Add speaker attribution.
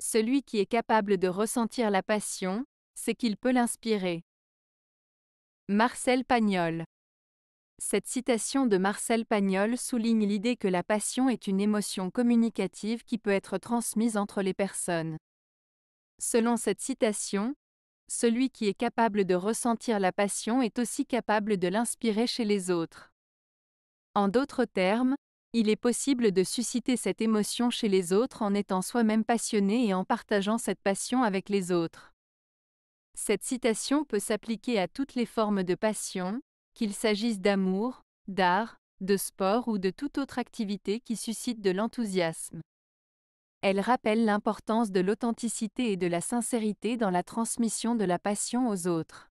Speaker 1: celui qui est capable de ressentir la passion, c'est qu'il peut l'inspirer. Marcel Pagnol Cette citation de Marcel Pagnol souligne l'idée que la passion est une émotion communicative qui peut être transmise entre les personnes. Selon cette citation, celui qui est capable de ressentir la passion est aussi capable de l'inspirer chez les autres. En d'autres termes, il est possible de susciter cette émotion chez les autres en étant soi-même passionné et en partageant cette passion avec les autres. Cette citation peut s'appliquer à toutes les formes de passion, qu'il s'agisse d'amour, d'art, de sport ou de toute autre activité qui suscite de l'enthousiasme. Elle rappelle l'importance de l'authenticité et de la sincérité dans la transmission de la passion aux autres.